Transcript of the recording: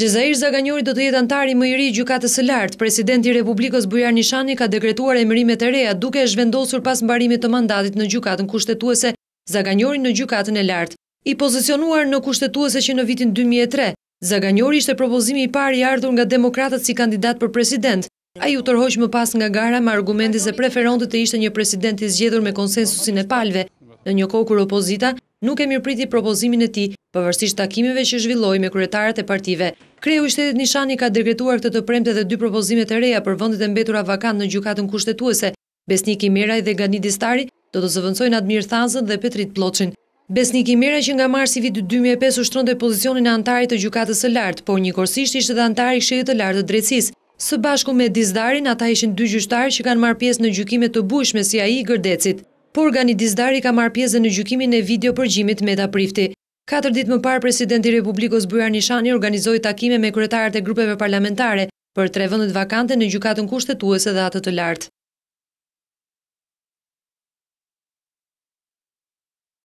Gjezair Zaganjori do të jetë antari më i ri gjukatës së lartë. Presidenti Republikës Bujar Nishani ka dekretuar e mërimet e reja duke e zhvendosur pas mbarimit të mandatit në gjukatën kushtetuese Zaganjori në gjukatën e lartë. I pozicionuar në kushtetuese që në vitin 2003, Zaganjori ishte propozimi i pari ardhur nga demokratët si kandidat për president. A ju tërhoq më pas nga gara me argumenti se preferonti të ishte një presidenti zgjedhur me konsensusin e palve, në një kur opozita, nuk e mirë priti propozimin e ti përvërsisht takimeve që zhvilloj me kuretarët e partive. Kreju i shtetit Nishani ka dregretuar këtë të premte dhe dy propozimet e reja për vëndit e mbetura vakant në gjukatën kushtetuese. Besnik i Meraj dhe Gani Distari do të zëvëndsojnë Admir Thanzën dhe Petrit Ploqin. Besnik i Meraj që nga marsi vitë 2005 së pozicionin e antarit të gjukatës e lartë, por një korsisht ishte dhe antarit shetit të lartë të drecis. Së bashku me Dizdarin, ata ishin dy gjyshtarë që kanë marë pjesë në gjukimet të bushme si a i gërdecit por Gani Dizdari ka marrë pjesë në gjykimin e video përgjimit ta Prifti. Katër ditë më parë, presidenti Republikës Bujar Nishani organizoi takime me kryetarët e grupeve parlamentare për tre vëndet vakante në gjykatën kushtetuese dhe atë të lartë.